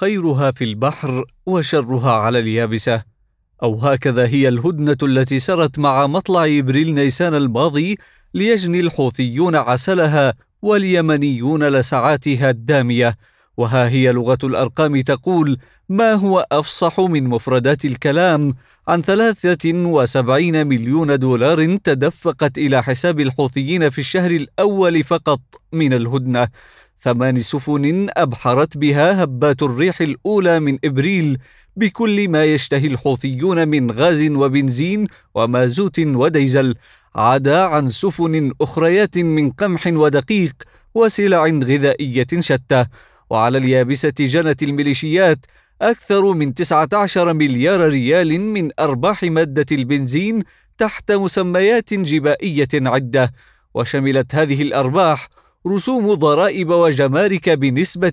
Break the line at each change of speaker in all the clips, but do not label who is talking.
خيرها في البحر وشرها على اليابسه او هكذا هي الهدنه التي سرت مع مطلع ابريل نيسان الماضي ليجني الحوثيون عسلها واليمنيون لسعاتها الداميه وها هي لغه الارقام تقول ما هو افصح من مفردات الكلام عن 73 مليون دولار تدفقت الى حساب الحوثيين في الشهر الاول فقط من الهدنه ثمان سفن أبحرت بها هبات الريح الأولى من إبريل بكل ما يشتهي الحوثيون من غاز وبنزين ومازوت وديزل عدا عن سفن أخريات من قمح ودقيق وسلع غذائية شتى وعلى اليابسة جنت الميليشيات أكثر من 19 مليار ريال من أرباح مادة البنزين تحت مسميات جبائية عدة وشملت هذه الأرباح رسوم ضرائب وجمارك بنسبة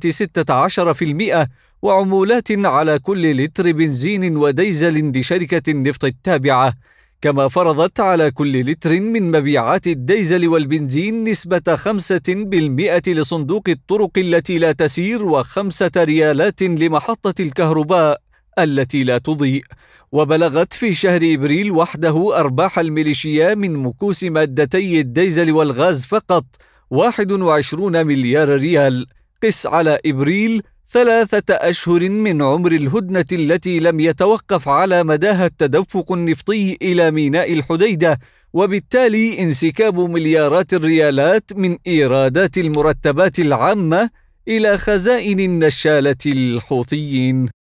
16% وعمولات على كل لتر بنزين وديزل لشركة النفط التابعة، كما فرضت على كل لتر من مبيعات الديزل والبنزين نسبة 5% لصندوق الطرق التي لا تسير وخمسة ريالات لمحطة الكهرباء التي لا تضيء وبلغت في شهر إبريل وحده أرباح الميليشيا من مكوس مادتي الديزل والغاز فقط 21 مليار ريال قس على إبريل ثلاثة أشهر من عمر الهدنة التي لم يتوقف على مداها التدفق النفطي إلى ميناء الحديدة وبالتالي انسكاب مليارات الريالات من إيرادات المرتبات العامة إلى خزائن النشالة الحوثيين